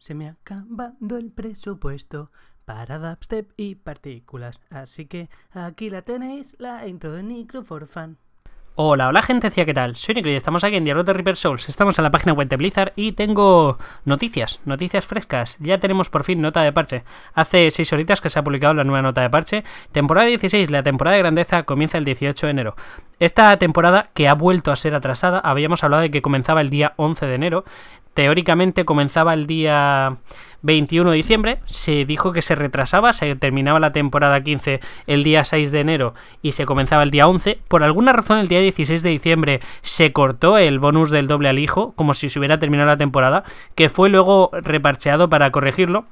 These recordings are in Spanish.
Se me ha acabado el presupuesto para dubstep y partículas, así que aquí la tenéis, la intro de Nicro Fan. Hola, hola gente, ¿qué tal? Soy Nico y estamos aquí en Diablo de Reaper Souls. Estamos en la página web de Blizzard y tengo noticias, noticias frescas. Ya tenemos por fin nota de parche. Hace 6 horitas que se ha publicado la nueva nota de parche. Temporada 16, la temporada de grandeza comienza el 18 de enero. Esta temporada, que ha vuelto a ser atrasada, habíamos hablado de que comenzaba el día 11 de enero. Teóricamente comenzaba el día 21 de diciembre, se dijo que se retrasaba, se terminaba la temporada 15 el día 6 de enero y se comenzaba el día 11. Por alguna razón el día 16 de diciembre se cortó el bonus del doble al hijo, como si se hubiera terminado la temporada, que fue luego reparcheado para corregirlo.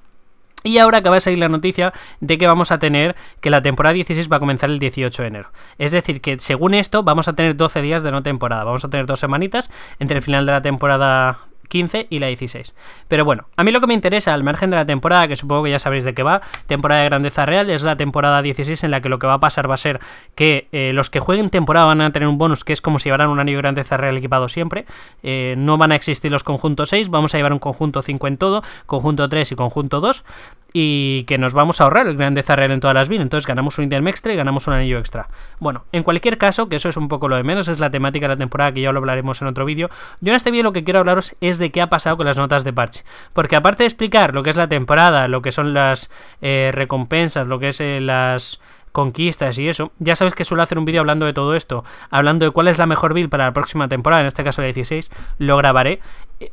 Y ahora acaba de salir la noticia de que vamos a tener que la temporada 16 va a comenzar el 18 de enero. Es decir, que según esto vamos a tener 12 días de no temporada. Vamos a tener dos semanitas entre el final de la temporada 15 y la 16. Pero bueno, a mí lo que me interesa al margen de la temporada, que supongo que ya sabéis de qué va, temporada de grandeza real, es la temporada 16 en la que lo que va a pasar va a ser que eh, los que jueguen temporada van a tener un bonus que es como si llevaran un anillo de grandeza real equipado siempre. Eh, no van a existir los conjuntos 6, vamos a llevar un conjunto 5 en todo, conjunto 3 y conjunto 2, y que nos vamos a ahorrar el grandeza real en todas las BIN. Entonces ganamos un item y ganamos un anillo extra. Bueno, en cualquier caso, que eso es un poco lo de menos, es la temática de la temporada que ya lo hablaremos en otro vídeo. Yo en este vídeo lo que quiero hablaros es de qué ha pasado con las notas de parche. Porque aparte de explicar lo que es la temporada, lo que son las eh, recompensas, lo que es eh, las conquistas y eso, ya sabes que suelo hacer un vídeo hablando de todo esto, hablando de cuál es la mejor build para la próxima temporada, en este caso la 16, lo grabaré.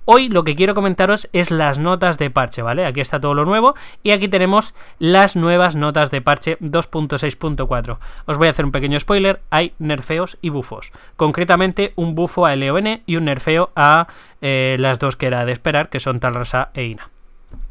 Hoy lo que quiero comentaros es las notas de parche, ¿vale? Aquí está todo lo nuevo y aquí tenemos las nuevas notas de parche 2.6.4. Os voy a hacer un pequeño spoiler, hay nerfeos y bufos. Concretamente un bufo a LON y un nerfeo a eh, las dos que era de esperar, que son Talrasa e Ina.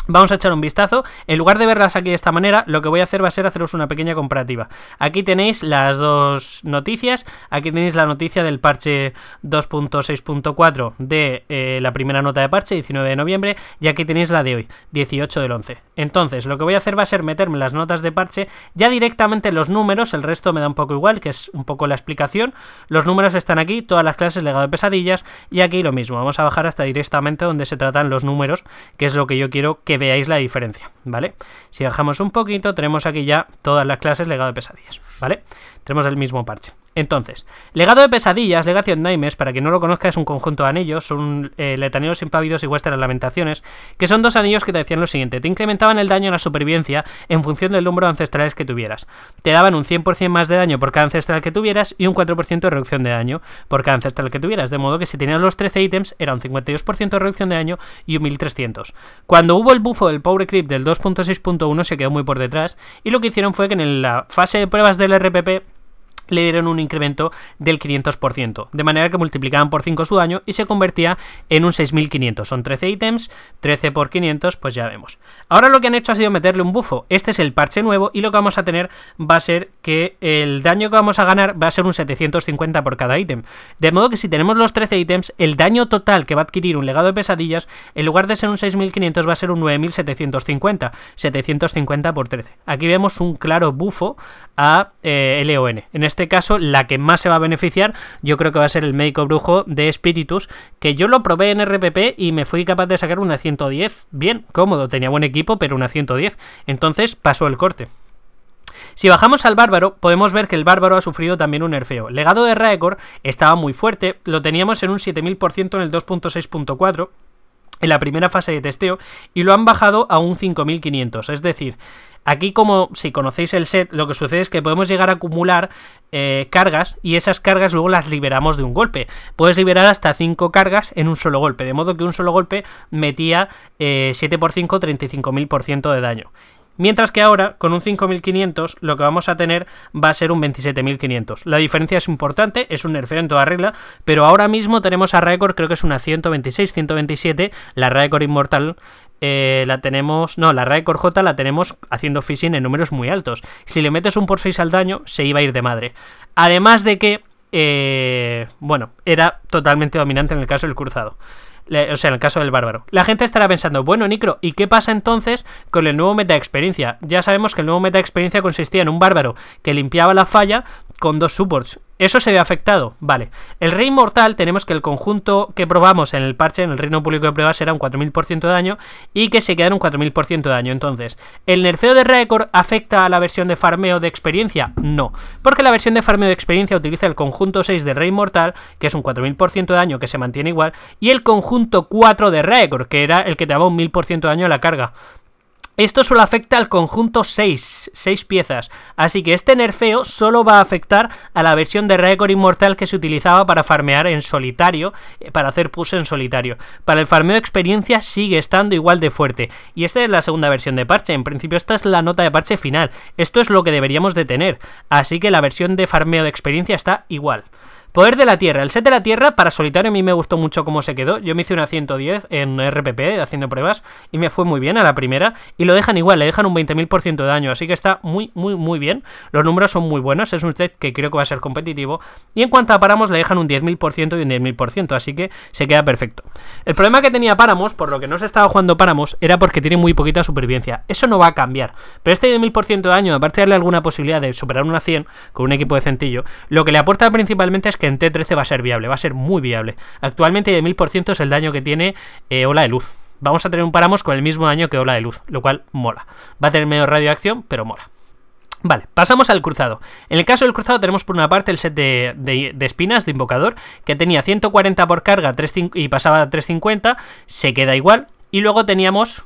Vamos a echar un vistazo. En lugar de verlas aquí de esta manera, lo que voy a hacer va a ser haceros una pequeña comparativa. Aquí tenéis las dos noticias. Aquí tenéis la noticia del parche 2.6.4 de eh, la primera nota de parche, 19 de noviembre. Y aquí tenéis la de hoy, 18 del 11. Entonces, lo que voy a hacer va a ser meterme las notas de parche ya directamente los números. El resto me da un poco igual, que es un poco la explicación. Los números están aquí, todas las clases legado de pesadillas. Y aquí lo mismo. Vamos a bajar hasta directamente donde se tratan los números, que es lo que yo quiero que veáis la diferencia, ¿vale? Si bajamos un poquito, tenemos aquí ya todas las clases legado de pesadillas, ¿vale? Tenemos el mismo parche. Entonces, Legado de Pesadillas, Legación Nightmares, para quien no lo conozca, es un conjunto de anillos, son eh, letaneros impávidos y las lamentaciones, que son dos anillos que te decían lo siguiente, te incrementaban el daño a la supervivencia en función del número de ancestrales que tuvieras. Te daban un 100% más de daño por cada ancestral que tuvieras y un 4% de reducción de daño por cada ancestral que tuvieras, de modo que si tenías los 13 ítems era un 52% de reducción de daño y un 1300. Cuando hubo el bufo del Power Creep del 2.6.1 se quedó muy por detrás y lo que hicieron fue que en la fase de pruebas del RPP le dieron un incremento del 500%, de manera que multiplicaban por 5 su daño y se convertía en un 6500. Son 13 ítems, 13 por 500, pues ya vemos. Ahora lo que han hecho ha sido meterle un bufo. Este es el parche nuevo y lo que vamos a tener va a ser que el daño que vamos a ganar va a ser un 750 por cada ítem. De modo que si tenemos los 13 ítems, el daño total que va a adquirir un legado de pesadillas, en lugar de ser un 6500 va a ser un 9750. 750 por 13. Aquí vemos un claro bufo a eh, LON. En este este caso la que más se va a beneficiar yo creo que va a ser el médico brujo de espíritus que yo lo probé en RPP y me fui capaz de sacar una 110, bien, cómodo, tenía buen equipo, pero una 110, entonces pasó el corte. Si bajamos al bárbaro, podemos ver que el bárbaro ha sufrido también un nerfeo. Legado de récord estaba muy fuerte, lo teníamos en un 7000% en el 2.6.4 en la primera fase de testeo y lo han bajado a un 5500, es decir, Aquí, como si conocéis el set, lo que sucede es que podemos llegar a acumular eh, cargas y esas cargas luego las liberamos de un golpe. Puedes liberar hasta 5 cargas en un solo golpe, de modo que un solo golpe metía 7x5, eh, 35.000% de daño. Mientras que ahora, con un 5500, lo que vamos a tener va a ser un 27500. La diferencia es importante, es un nerfeo en toda regla, pero ahora mismo tenemos a récord creo que es una 126, 127, la récord Inmortal, eh, la tenemos. No, la RAE Corjota la tenemos haciendo phishing en números muy altos. Si le metes un por 6 al daño, se iba a ir de madre. Además de que. Eh, bueno, era totalmente dominante en el caso del cruzado. o sea, en el caso del bárbaro. La gente estará pensando, bueno, Nicro, ¿y qué pasa entonces con el nuevo meta experiencia? Ya sabemos que el nuevo meta experiencia consistía en un bárbaro que limpiaba la falla con dos supports. Eso se ve afectado. Vale. El rey mortal tenemos que el conjunto que probamos en el parche, en el reino público de pruebas, será un 4000% de daño y que se quedaron un 4000% de daño. Entonces, ¿el nerfeo de récord afecta a la versión de farmeo de experiencia? No. Porque la versión de farmeo de experiencia utiliza el conjunto 6 de rey mortal que es un 4000% de daño que se mantiene igual, y el conjunto 4 de récord, que era el que te daba un 1000% de daño a la carga. Esto solo afecta al conjunto 6, 6 piezas, así que este nerfeo solo va a afectar a la versión de Record Inmortal que se utilizaba para farmear en solitario, eh, para hacer push en solitario. Para el farmeo de experiencia sigue estando igual de fuerte, y esta es la segunda versión de parche, en principio esta es la nota de parche final, esto es lo que deberíamos de tener, así que la versión de farmeo de experiencia está igual. Poder de la Tierra. El set de la Tierra para solitario a mí me gustó mucho cómo se quedó. Yo me hice una 110 en RPP haciendo pruebas y me fue muy bien a la primera. Y lo dejan igual, le dejan un 20.000% de daño. Así que está muy, muy, muy bien. Los números son muy buenos. Es un set que creo que va a ser competitivo. Y en cuanto a Paramos, le dejan un 10.000% y un 10.000%. Así que se queda perfecto. El problema que tenía páramos, por lo que no se estaba jugando páramos, era porque tiene muy poquita supervivencia. Eso no va a cambiar. Pero este 10.000% de daño, aparte de darle alguna posibilidad de superar una 100 con un equipo de centillo, lo que le aporta principalmente es que en T13 va a ser viable, va a ser muy viable. Actualmente de 1000% es el daño que tiene eh, Ola de Luz. Vamos a tener un Paramos con el mismo daño que Ola de Luz, lo cual mola. Va a tener menos radioacción, pero mola. Vale, pasamos al cruzado. En el caso del cruzado tenemos por una parte el set de, espinas de invocador, que tenía 140 por carga y pasaba a 350, se queda igual. Y luego teníamos...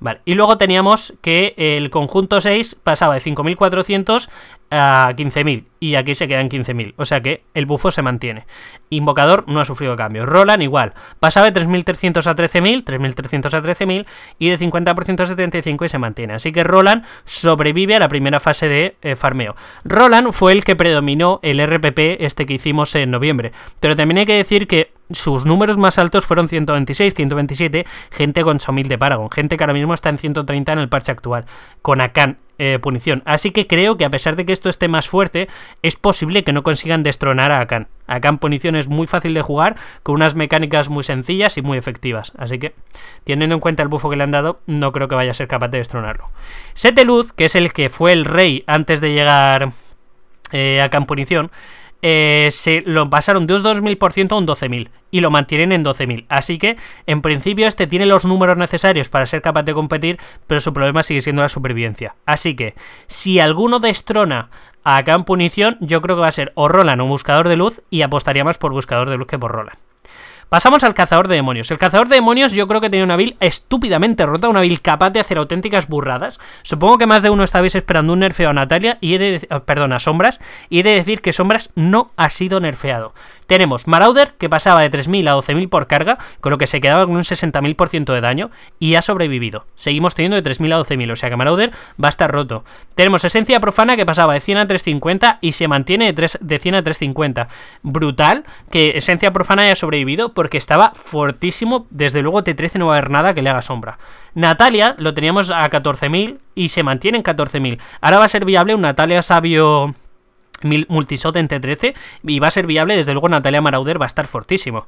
Vale, y luego teníamos que el conjunto 6 pasaba de 5400 a 15.000 y aquí se quedan 15.000. O sea que el bufo se mantiene. Invocador no ha sufrido cambios. Roland igual. Pasaba de 3.300 a 13.000, 3.300 a 13.000 y de 50% a 75 y se mantiene. Así que Roland sobrevive a la primera fase de eh, farmeo. Roland fue el que predominó el RPP este que hicimos en noviembre. Pero también hay que decir que sus números más altos fueron 126, 127, gente con 8.000 de Paragon, gente que ahora mismo está en 130 en el parche actual. Con Akan eh, punición. Así que creo que a pesar de que esto esté más fuerte, es posible que no consigan destronar a Akan. Akan punición es muy fácil de jugar, con unas mecánicas muy sencillas y muy efectivas. Así que, teniendo en cuenta el bufo que le han dado, no creo que vaya a ser capaz de destronarlo. Luz, que es el que fue el rey antes de llegar a eh, a Punición... Eh, se lo pasaron de un 2.000% a un 12.000 y lo mantienen en 12.000. Así que, en principio, este tiene los números necesarios para ser capaz de competir, pero su problema sigue siendo la supervivencia. Así que, si alguno destrona a Camp Punición yo creo que va a ser o Roland o Buscador de Luz y apostaría más por Buscador de Luz que por Roland. Pasamos al cazador de demonios. El cazador de demonios yo creo que tenía una build estúpidamente rota, una build capaz de hacer auténticas burradas. Supongo que más de uno estabais esperando un nerfeo a Natalia y he de, oh, a Sombras y he de decir que Sombras no ha sido nerfeado. Tenemos Marauder, que pasaba de 3.000 a 12.000 por carga, con lo que se quedaba con un 60.000% de daño, y ha sobrevivido. Seguimos teniendo de 3.000 a 12.000, o sea que Marauder va a estar roto. Tenemos Esencia Profana, que pasaba de 100 a 350 y se mantiene de, 100 a 350. Brutal que Esencia Profana haya sobrevivido, porque estaba fortísimo. Desde luego, T13 no va a haber nada que le haga sombra. Natalia lo teníamos a 14.000 y se mantiene en 14.000. Ahora va a ser viable un Natalia Sabio multisot entre 13 y va a ser viable, desde luego Natalia Marauder va a estar fortísimo.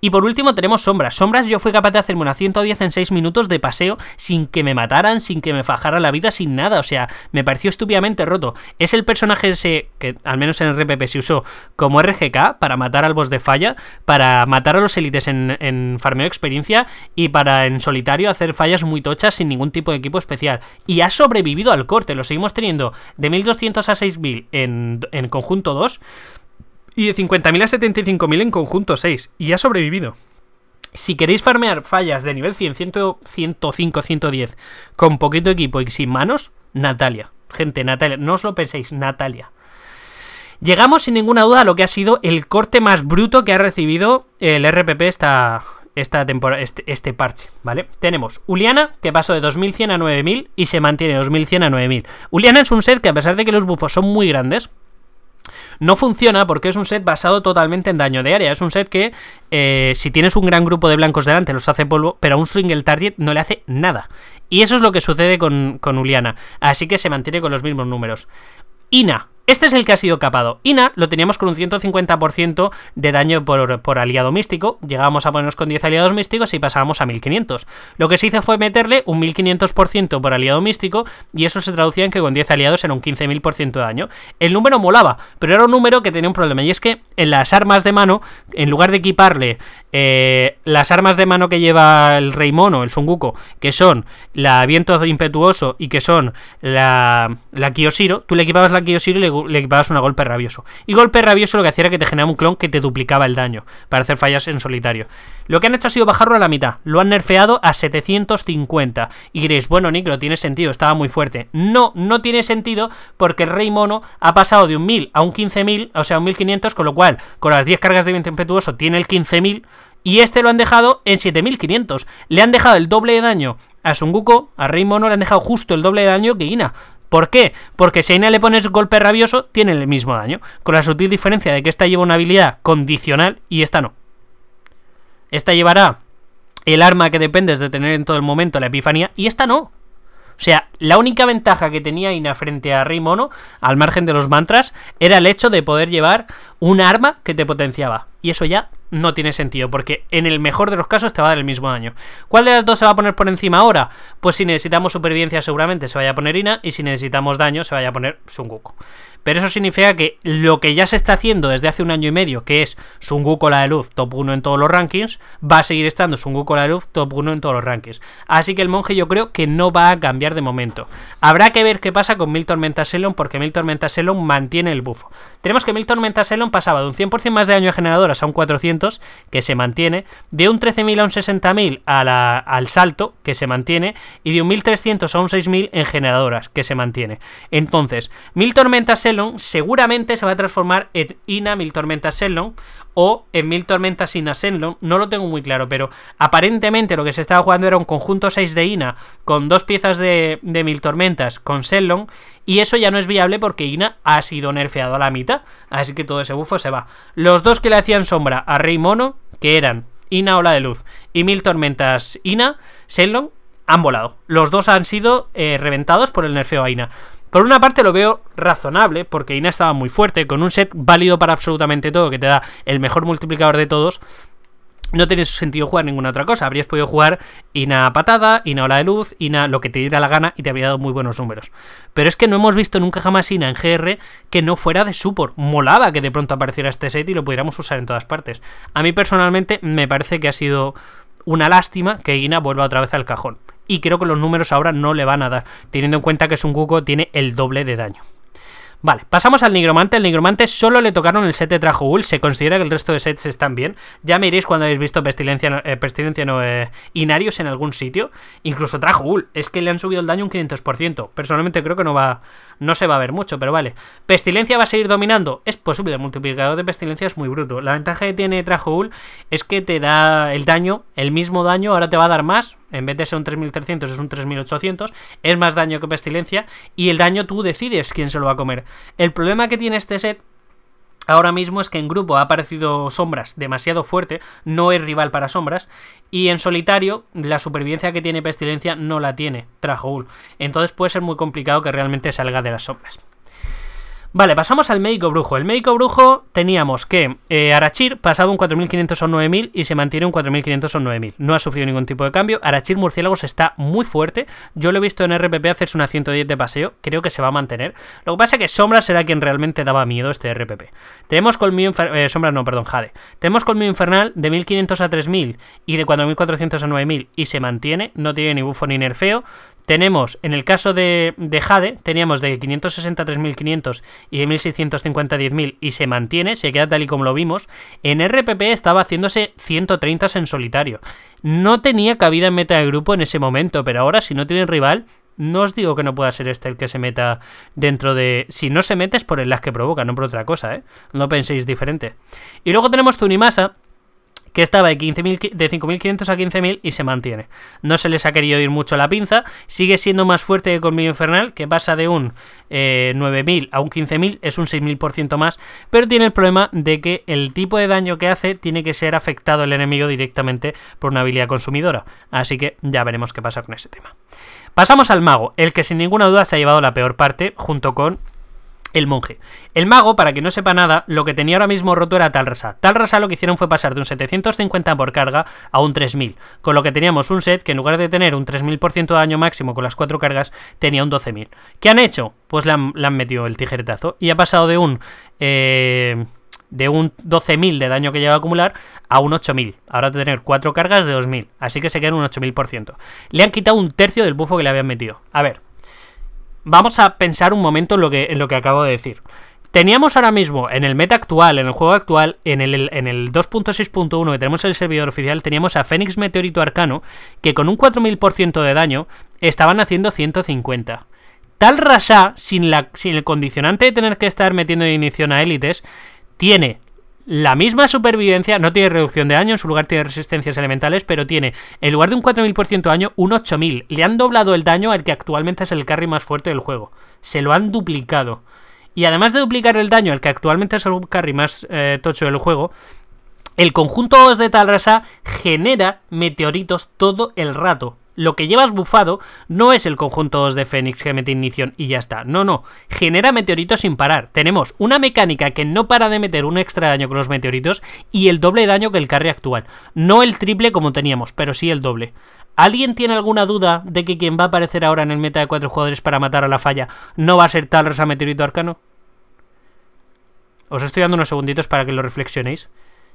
Y por último tenemos sombras. Sombras yo fui capaz de hacerme una 110 en 6 minutos de paseo sin que me mataran, sin que me fajara la vida, sin nada. O sea, me pareció estúpidamente roto. Es el personaje ese que al menos en el RPP se usó como RGK para matar al boss de falla, para matar a los élites en, en farmeo experiencia y para en solitario hacer fallas muy tochas sin ningún tipo de equipo especial. Y ha sobrevivido al corte. Lo seguimos teniendo de 1200 a 6000 en, en conjunto 2 y de 50.000 a 75.000 en conjunto 6, y ha sobrevivido. Si queréis farmear fallas de nivel 100, 105, 110 con poquito equipo y sin manos, Natalia. Gente, Natalia, no os lo penséis, Natalia. Llegamos sin ninguna duda a lo que ha sido el corte más bruto que ha recibido el RPP esta, esta temporada, este, este, parche, ¿vale? Tenemos Uliana, que pasó de 2100 a 9000 y se mantiene 2100 a 9000. Uliana es un set que a pesar de que los bufos son muy grandes, no funciona porque es un set basado totalmente en daño de área. Es un set que, eh, si tienes un gran grupo de blancos delante, los hace polvo, pero a un single target no le hace nada. Y eso es lo que sucede con, con Uliana. Así que se mantiene con los mismos números. Ina, este es el que ha sido capado. Ina lo teníamos con un 150% de daño por, aliado místico. Llegábamos a ponernos con 10 aliados místicos y pasábamos a 1500. Lo que se hizo fue meterle un 1500% por aliado místico y eso se traducía en que con 10 aliados era un 15000% de daño. El número molaba, pero era un número que tenía un problema y es que en las armas de mano, en lugar de equiparle eh, las armas de mano que lleva el Rey Mono, el Sunguko, que son la Viento Impetuoso y que son la, la tú le equipabas la Kyosiro y le le equipabas una golpe rabioso. Y golpe rabioso lo que hacía era que te generaba un clon que te duplicaba el daño para hacer fallas en solitario. Lo que han hecho ha sido bajarlo a la mitad. Lo han nerfeado a 750. Y diréis, bueno, Nick, no tiene sentido, estaba muy fuerte. No, no tiene sentido porque el Rey Mono ha pasado de un 1000 a un 15000, o sea, un 1500, con lo cual, con las 10 cargas de viento impetuoso tiene el 15000. Y este lo han dejado en 7500. Le han dejado el doble de daño a Sunguko, a Rey Mono, le han dejado justo el doble de daño que Ina. ¿Por qué? Porque si a Ina le pones golpe rabioso, tiene el mismo daño, con la sutil diferencia de que esta lleva una habilidad condicional y esta no. Esta llevará el arma que dependes de tener en todo el momento, la epifanía, y esta no. O sea, la única ventaja que tenía Ina frente a Rey Mono, al margen de los mantras, era el hecho de poder llevar un arma que te potenciaba. Y eso ya no tiene sentido, porque en el mejor de los casos te va a dar el mismo daño. ¿Cuál de las dos se va a poner por encima ahora? Pues si necesitamos supervivencia seguramente se vaya a poner Ina y si necesitamos daño se vaya a poner Sunguko. Pero eso significa que lo que ya se está haciendo desde hace un año y medio, que es Sunguko la de luz, top 1 en todos los rankings, va a seguir estando Sunguko la de luz, top 1 en todos los rankings. Así que el monje yo creo que no va a cambiar de momento. Habrá que ver qué pasa con Mil Tormentas Elon, porque Mil Tormentas Elon mantiene el bufo. Tenemos que Mil Tormentas Elon pasaba de un 100% más de daño de generadoras a un 400 que se mantiene, de un 13.000 a un 60.000 al salto, que se mantiene, y de un 1.300 a un 6.000 en generadoras, que se mantiene. Entonces, 1.000 tormentas Elon seguramente se va a transformar en INA 1.000 tormentas Elon o en Mil Tormentas Ina Shenlong, no lo tengo muy claro, pero aparentemente lo que se estaba jugando era un conjunto 6 de INA con dos piezas de, de Mil Tormentas con Senlon, y eso ya no es viable porque INA ha sido nerfeado a la mitad, así que todo ese bufo se va. Los dos que le hacían sombra a Rey Mono, que eran INA Ola de Luz y Mil Tormentas INA, Senlon, han volado. Los dos han sido eh, reventados por el nerfeo a INA. Por una parte lo veo razonable, porque Ina estaba muy fuerte, con un set válido para absolutamente todo, que te da el mejor multiplicador de todos. No tiene sentido jugar ninguna otra cosa. Habrías podido jugar Ina patada, Ina ola de luz, Ina lo que te diera la gana y te habría dado muy buenos números. Pero es que no hemos visto nunca jamás Ina en GR que no fuera de support. Molaba que de pronto apareciera este set y lo pudiéramos usar en todas partes. A mí personalmente me parece que ha sido una lástima que Ina vuelva otra vez al cajón y creo que los números ahora no le van a dar, teniendo en cuenta que es un cuco tiene el doble de daño. Vale, pasamos al nigromante. El nigromante solo le tocaron el set de Trajoul. Se considera que el resto de sets están bien. Ya me iréis cuando habéis visto Pestilencia, eh, eh, Inarios en algún sitio. Incluso Trajoul. Es que le han subido el daño un 500%. Personalmente creo que no va, no se va a ver mucho, pero vale. Pestilencia va a seguir dominando, es posible, el multiplicador de pestilencia es muy bruto. La ventaja que tiene Trajoul es que te da el daño, el mismo daño, ahora te va a dar más, en vez de ser un 3300 es un 3800, es más daño que pestilencia y el daño tú decides quién se lo va a comer. El problema que tiene este set ahora mismo es que en grupo ha aparecido Sombras demasiado fuerte, no es rival para Sombras, y en solitario la supervivencia que tiene Pestilencia no la tiene Trajoul. Entonces puede ser muy complicado que realmente salga de las sombras. Vale, pasamos al médico brujo. El médico brujo teníamos que eh, Arachir pasaba un 4500 o 9000 y se mantiene un 4500 o 9000. No ha sufrido ningún tipo de cambio. Arachir Murciélagos está muy fuerte. Yo lo he visto en RPP hacerse una 110 de paseo. Creo que se va a mantener. Lo que pasa es que Sombra será quien realmente daba miedo este RPP. Tenemos Colmillo Infernal. Eh, no, perdón, Jade. Tenemos Infernal de 1500 a 3000 y de 4400 a 9000 y se mantiene. No tiene ni bufo ni nerfeo. Tenemos, en el caso de, Jade, teníamos de 563.500 y de 1650.000 y se mantiene, se queda tal y como lo vimos. En RPP estaba haciéndose 130 en solitario. No tenía cabida en meta de grupo en ese momento, pero ahora si no tiene rival, no os digo que no pueda ser este el que se meta dentro de. Si no se mete es por el lag que provoca, no por otra cosa, ¿eh? No penséis diferente. Y luego tenemos Tunimasa, que estaba de, de 5.500 a 15.000 y se mantiene. No se les ha querido ir mucho la pinza, sigue siendo más fuerte que Colmillo Infernal, que pasa de un 9.000 eh, a un 15.000, es un 6.000% más, pero tiene el problema de que el tipo de daño que hace tiene que ser afectado el enemigo directamente por una habilidad consumidora, así que ya veremos qué pasa con ese tema. Pasamos al mago, el que sin ninguna duda se ha llevado la peor parte, junto con el monje. El mago, para que no sepa nada, lo que tenía ahora mismo roto era Talrasa. Talrasa lo que hicieron fue pasar de un 750 por carga a un 3000, con lo que teníamos un set que en lugar de tener un 3000% de daño máximo con las cuatro cargas, tenía un 12000. ¿Qué han hecho? Pues le han, metido el tijeretazo y ha pasado de un... Eh, de un 12.000 de daño que lleva a acumular a un 8.000. Ahora tener 4 cargas de 2.000. Así que se queda en un 8.000%. Le han quitado un tercio del bufo que le habían metido. A ver, vamos a pensar un momento en lo que, lo que acabo de decir. Teníamos ahora mismo en el meta actual, en el juego actual, en el, en el 2.6.1 que tenemos el servidor oficial, teníamos a Fénix Meteorito Arcano, que con un 4000% de daño estaban haciendo 150. Tal Rasha, sin, la, sin el condicionante de tener que estar metiendo de a élites, tiene la misma supervivencia, no tiene reducción de daño, en su lugar tiene resistencias elementales, pero tiene, en lugar de un 4000% de daño, un 8000. Le han doblado el daño al que actualmente es el carry más fuerte del juego. Se lo han duplicado. Y además de duplicar el daño al que actualmente es el carry más eh, tocho del juego, el conjunto 2 de Talrasa genera meteoritos todo el rato lo que llevas bufado no es el conjunto 2 de Fénix que mete ignición y ya está. No, no. Genera meteoritos sin parar. Tenemos una mecánica que no para de meter un extra daño con los meteoritos y el doble daño que el carry actual. No el triple como teníamos, pero sí el doble. ¿Alguien tiene alguna duda de que quien va a aparecer ahora en el meta de cuatro jugadores para matar a la falla no va a ser tal a Meteorito Arcano? Os estoy dando unos segunditos para que lo reflexionéis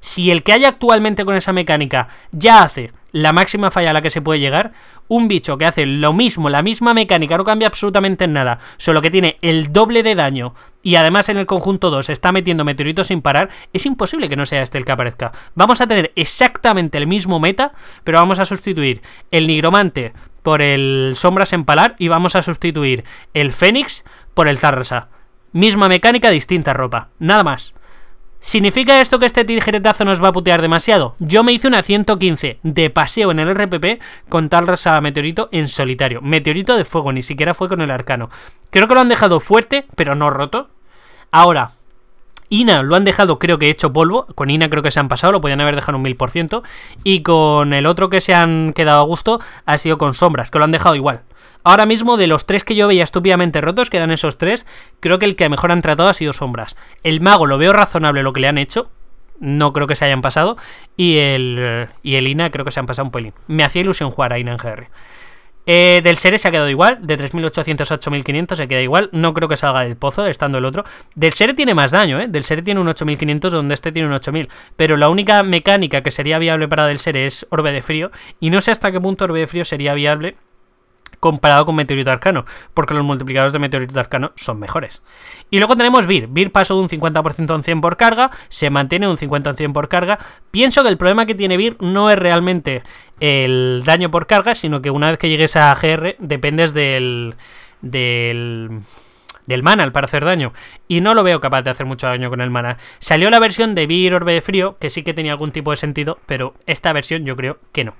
si el que hay actualmente con esa mecánica ya hace la máxima falla a la que se puede llegar, un bicho que hace lo mismo, la misma mecánica, no cambia absolutamente nada, solo que tiene el doble de daño y además en el conjunto 2 está metiendo meteoritos sin parar, es imposible que no sea este el que aparezca. Vamos a tener exactamente el mismo meta, pero vamos a sustituir el nigromante por el sombras empalar y vamos a sustituir el fénix por el zarrasa. Misma mecánica, distinta ropa, nada más. ¿Significa esto que este tijeretazo nos va a putear demasiado? Yo me hice una 115 de paseo en el RPP con tal rasa meteorito en solitario. Meteorito de fuego, ni siquiera fue con el arcano. Creo que lo han dejado fuerte, pero no roto. Ahora, Ina lo han dejado, creo que hecho polvo. Con Ina creo que se han pasado, lo podían haber dejado un 1000%. Y con el otro que se han quedado a gusto ha sido con sombras, que lo han dejado igual. Ahora mismo, de los tres que yo veía estúpidamente rotos, que eran esos tres, creo que el que mejor han tratado ha sido Sombras. El mago lo veo razonable lo que le han hecho. No creo que se hayan pasado. Y el, y el Ina creo que se han pasado un pelín. Me hacía ilusión jugar a Ina en GR. Eh, del Sere se ha quedado igual, de 3.800 a 8.500 se queda igual, no creo que salga del pozo estando el otro. Del Sere tiene más daño, ¿eh? Del Sere tiene un 8.500 donde este tiene un 8.000, pero la única mecánica que sería viable para Del Sere es Orbe de Frío, y no sé hasta qué punto Orbe de Frío sería viable comparado con Meteorito Arcano, porque los multiplicadores de Meteorito Arcano son mejores. Y luego tenemos Vir. Vir pasó de un 50% a 100 por carga, se mantiene un 50 a 100 por carga. Pienso que el problema que tiene Vir no es realmente el daño por carga, sino que una vez que llegues a GR dependes del... del del mana para hacer daño. Y no lo veo capaz de hacer mucho daño con el mana. Salió la versión de Vir Orbe de Frío, que sí que tenía algún tipo de sentido, pero esta versión yo creo que no.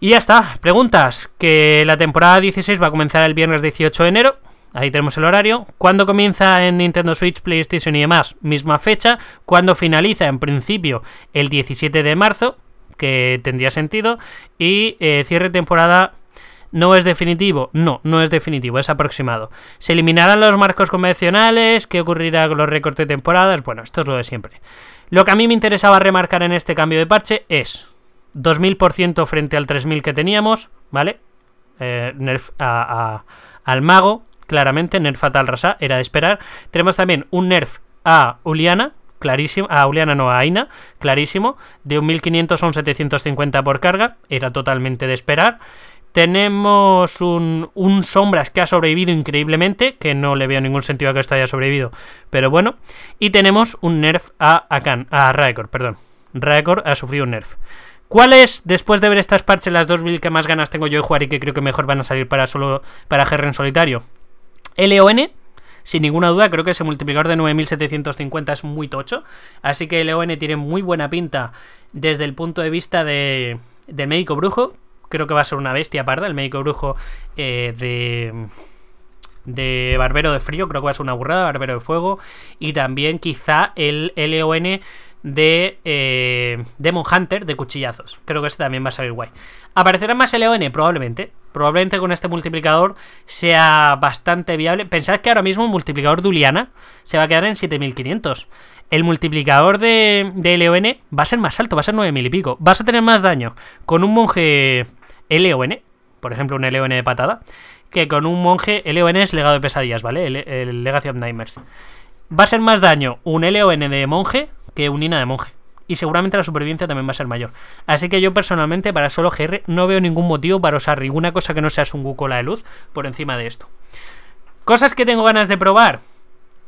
Y ya está, preguntas, que la temporada 16 va a comenzar el viernes 18 de enero, ahí tenemos el horario. ¿Cuándo comienza en Nintendo Switch, PlayStation y demás? Misma fecha. ¿Cuándo finaliza? En principio, el 17 de marzo, que tendría sentido. Y eh, cierre temporada ¿No es definitivo? No, no es definitivo, es aproximado. ¿Se eliminarán los marcos convencionales? ¿Qué ocurrirá con los recortes de temporadas? Bueno, esto es lo de siempre. Lo que a mí me interesaba remarcar en este cambio de parche es 2000% frente al 3000 que teníamos, ¿vale? Eh, nerf al mago, claramente, nerf a rasa, era de esperar. Tenemos también un nerf a Uliana, clarísimo, a Uliana no, a Aina, clarísimo, de un 1500 a un 750 por carga, era totalmente de esperar. Tenemos un, Sombras que ha sobrevivido increíblemente, que no le veo ningún sentido a que esto haya sobrevivido, pero bueno. Y tenemos un nerf a Akan, a perdón. Raikor ha sufrido un nerf. ¿Cuál es, después de ver estas parches, las dos que más ganas tengo yo de jugar y que creo que mejor van a salir para solo para en solitario? LON, sin ninguna duda, creo que ese multiplicador de 9750 es muy tocho. Así que LON tiene muy buena pinta desde el punto de vista de, de médico brujo. Creo que va a ser una bestia parda, el médico brujo eh, de de Barbero de Frío, creo que va a ser una burrada, Barbero de Fuego, y también quizá el LON de eh, Demon Hunter de cuchillazos. Creo que ese también va a salir guay. ¿Aparecerá más LON? Probablemente. Probablemente con este multiplicador sea bastante viable. Pensad que ahora mismo el multiplicador de Uliana se va a quedar en 7500. El multiplicador de, de LON va a ser más alto, va a ser 9000 y pico. Vas a tener más daño con un monje LON, por ejemplo un LON de patada, que con un monje LON e es legado de pesadillas, ¿vale? El, Legacy of Nightmares. Va a ser más daño un LON e de monje que un INA de monje. Y seguramente la supervivencia también va a ser mayor. Así que yo personalmente para solo GR no veo ningún motivo para usar ninguna cosa que no sea un la de luz por encima de esto. Cosas que tengo ganas de probar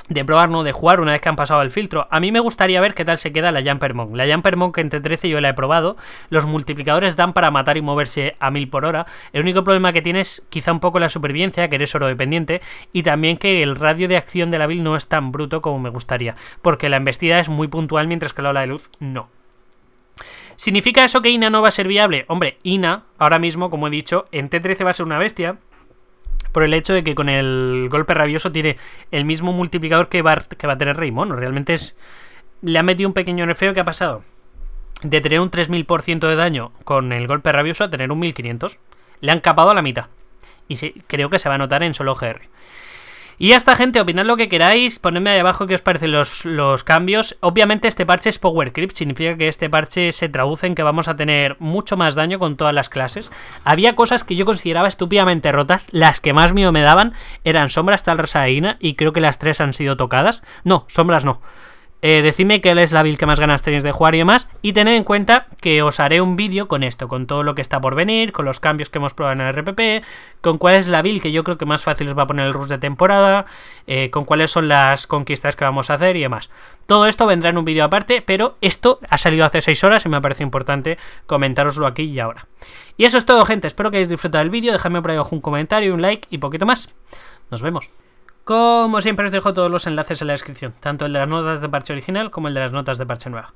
de probar, no de jugar una vez que han pasado el filtro. A mí me gustaría ver qué tal se queda la Jumper Monk. La Jumper Monk t 13 yo la he probado. Los multiplicadores dan para matar y moverse a 1000 por hora. El único problema que tiene es quizá un poco la supervivencia, que eres oro dependiente, y también que el radio de acción de la build no es tan bruto como me gustaría, porque la embestida es muy puntual mientras que la ola de luz no. ¿Significa eso que Ina no va a ser viable? Hombre, Ina, ahora mismo, como he dicho, en T13 va a ser una bestia por el hecho de que con el golpe rabioso tiene el mismo multiplicador que va, que va a tener Raymond. Realmente es. Le ha metido un pequeño nerfeo que ha pasado de tener un 3000% de daño con el golpe rabioso a tener un 1500. Le han capado a la mitad. Y creo que se va a notar en solo GR. Y ya está, gente, opinad lo que queráis, ponedme ahí abajo qué os parecen los, cambios. Obviamente este parche es Power Creep, significa que este parche se traduce en que vamos a tener mucho más daño con todas las clases. Había cosas que yo consideraba estúpidamente rotas, las que más miedo me daban eran Sombras, tal Rosaína, e y creo que las tres han sido tocadas. No, Sombras no. Eh, decidme qué es la build que más ganas tenéis de jugar y demás. Y tened en cuenta que os haré un vídeo con esto, con todo lo que está por venir, con los cambios que hemos probado en el RPP, con cuál es la build que yo creo que más fácil os va a poner el rush de temporada, eh, con cuáles son las conquistas que vamos a hacer y demás. Todo esto vendrá en un vídeo aparte, pero esto ha salido hace 6 horas y me parece importante comentároslo aquí y ahora. Y eso es todo, gente. Espero que hayáis disfrutado del vídeo. Dejadme por ahí abajo un comentario, un like y poquito más. Nos vemos. Como siempre os dejo todos los enlaces en la descripción, tanto el de las notas de parche original como el de las notas de parche nueva.